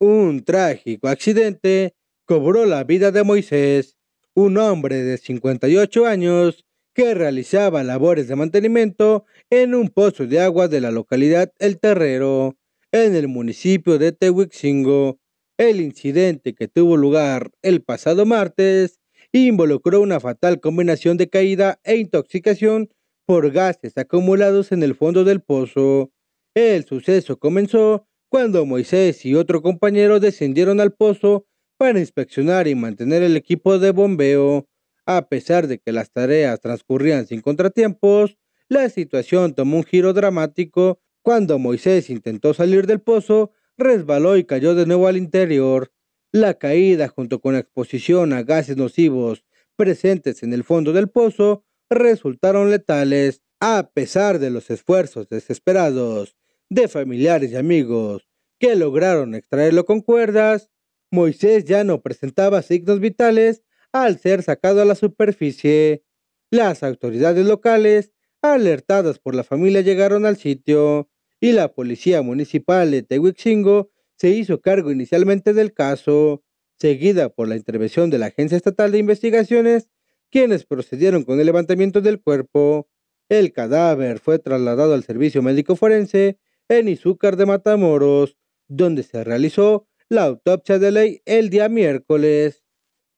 Un trágico accidente cobró la vida de Moisés, un hombre de 58 años que realizaba labores de mantenimiento en un pozo de agua de la localidad El Terrero, en el municipio de Tehuixingo. El incidente que tuvo lugar el pasado martes involucró una fatal combinación de caída e intoxicación por gases acumulados en el fondo del pozo. El suceso comenzó cuando Moisés y otro compañero descendieron al pozo para inspeccionar y mantener el equipo de bombeo. A pesar de que las tareas transcurrían sin contratiempos, la situación tomó un giro dramático cuando Moisés intentó salir del pozo, resbaló y cayó de nuevo al interior. La caída, junto con la exposición a gases nocivos presentes en el fondo del pozo, resultaron letales. A pesar de los esfuerzos desesperados de familiares y amigos que lograron extraerlo con cuerdas, Moisés ya no presentaba signos vitales al ser sacado a la superficie. Las autoridades locales, alertadas por la familia, llegaron al sitio y la policía municipal de Tehuixingo se hizo cargo inicialmente del caso, seguida por la intervención de la Agencia Estatal de Investigaciones, quienes procedieron con el levantamiento del cuerpo. El cadáver fue trasladado al servicio médico forense en Izúcar de Matamoros, donde se realizó la autopsia de ley el día miércoles.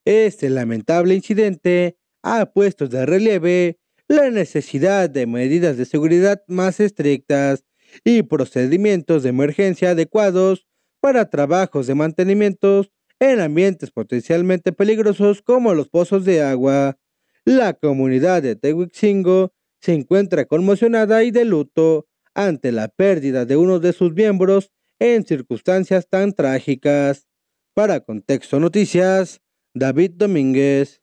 Este lamentable incidente ha puesto de relieve la necesidad de medidas de seguridad más estrictas y procedimientos de emergencia adecuados para trabajos de mantenimiento en ambientes potencialmente peligrosos como los pozos de agua. La comunidad de Tehuixingo se encuentra conmocionada y de luto ante la pérdida de uno de sus miembros en circunstancias tan trágicas. Para Contexto Noticias, David Domínguez.